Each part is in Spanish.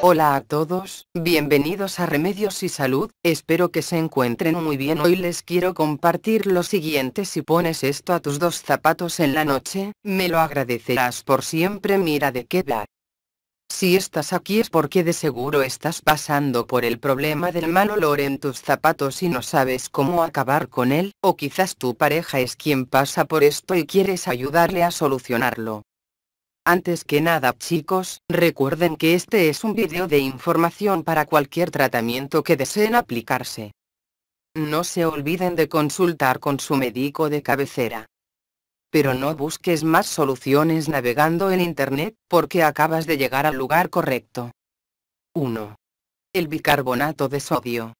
Hola a todos, bienvenidos a Remedios y Salud, espero que se encuentren muy bien hoy les quiero compartir lo siguiente si pones esto a tus dos zapatos en la noche, me lo agradecerás por siempre mira de qué va. Si estás aquí es porque de seguro estás pasando por el problema del mal olor en tus zapatos y no sabes cómo acabar con él, o quizás tu pareja es quien pasa por esto y quieres ayudarle a solucionarlo. Antes que nada chicos, recuerden que este es un vídeo de información para cualquier tratamiento que deseen aplicarse. No se olviden de consultar con su médico de cabecera. Pero no busques más soluciones navegando en internet, porque acabas de llegar al lugar correcto. 1. El bicarbonato de sodio.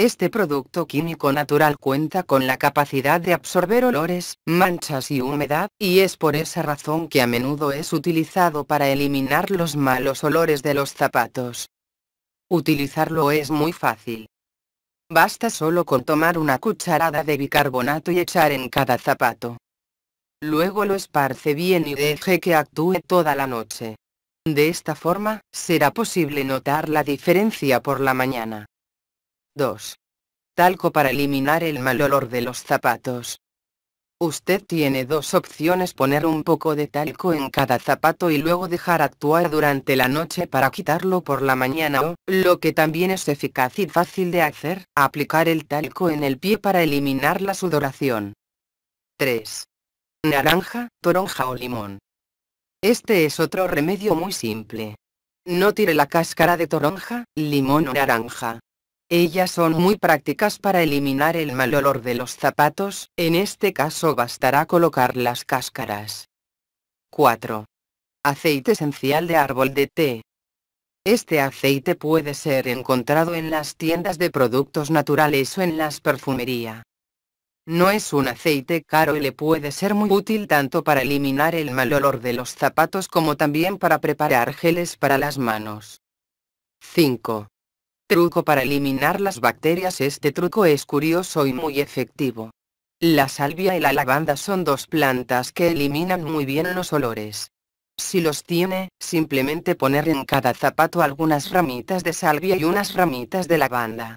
Este producto químico natural cuenta con la capacidad de absorber olores, manchas y humedad, y es por esa razón que a menudo es utilizado para eliminar los malos olores de los zapatos. Utilizarlo es muy fácil. Basta solo con tomar una cucharada de bicarbonato y echar en cada zapato. Luego lo esparce bien y deje que actúe toda la noche. De esta forma, será posible notar la diferencia por la mañana. 2. Talco para eliminar el mal olor de los zapatos. Usted tiene dos opciones poner un poco de talco en cada zapato y luego dejar actuar durante la noche para quitarlo por la mañana o, lo que también es eficaz y fácil de hacer, aplicar el talco en el pie para eliminar la sudoración. 3. Naranja, toronja o limón. Este es otro remedio muy simple. No tire la cáscara de toronja, limón o naranja. Ellas son muy prácticas para eliminar el mal olor de los zapatos, en este caso bastará colocar las cáscaras. 4. Aceite esencial de árbol de té. Este aceite puede ser encontrado en las tiendas de productos naturales o en las perfumería. No es un aceite caro y le puede ser muy útil tanto para eliminar el mal olor de los zapatos como también para preparar geles para las manos. 5. Truco para eliminar las bacterias Este truco es curioso y muy efectivo. La salvia y la lavanda son dos plantas que eliminan muy bien los olores. Si los tiene, simplemente poner en cada zapato algunas ramitas de salvia y unas ramitas de lavanda.